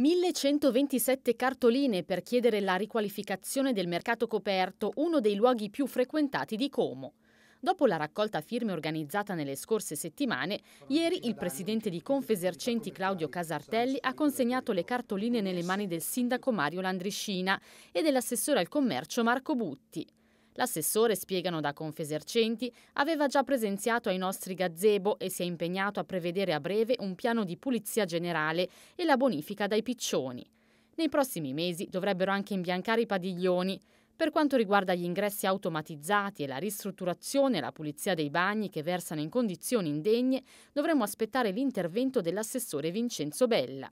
1127 cartoline per chiedere la riqualificazione del mercato coperto, uno dei luoghi più frequentati di Como. Dopo la raccolta firme organizzata nelle scorse settimane, ieri il presidente di Confesercenti Claudio Casartelli ha consegnato le cartoline nelle mani del sindaco Mario Landriscina e dell'assessore al commercio Marco Butti. L'assessore, spiegano da Confesercenti, aveva già presenziato ai nostri gazebo e si è impegnato a prevedere a breve un piano di pulizia generale e la bonifica dai piccioni. Nei prossimi mesi dovrebbero anche imbiancare i padiglioni. Per quanto riguarda gli ingressi automatizzati e la ristrutturazione e la pulizia dei bagni che versano in condizioni indegne, dovremo aspettare l'intervento dell'assessore Vincenzo Bella.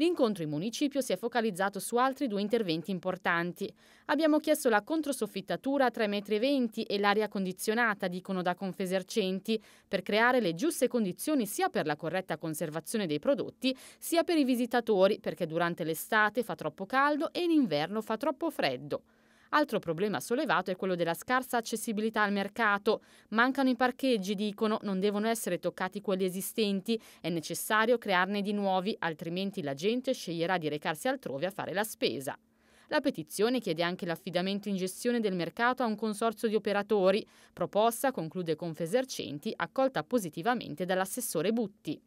L'incontro in municipio si è focalizzato su altri due interventi importanti. Abbiamo chiesto la controsoffittatura a 3,20 m e l'aria condizionata, dicono da Confesercenti, per creare le giuste condizioni sia per la corretta conservazione dei prodotti, sia per i visitatori, perché durante l'estate fa troppo caldo e in inverno fa troppo freddo. Altro problema sollevato è quello della scarsa accessibilità al mercato. Mancano i parcheggi, dicono, non devono essere toccati quelli esistenti, è necessario crearne di nuovi, altrimenti la gente sceglierà di recarsi altrove a fare la spesa. La petizione chiede anche l'affidamento in gestione del mercato a un consorzio di operatori, proposta, conclude Confesercenti, accolta positivamente dall'assessore Butti.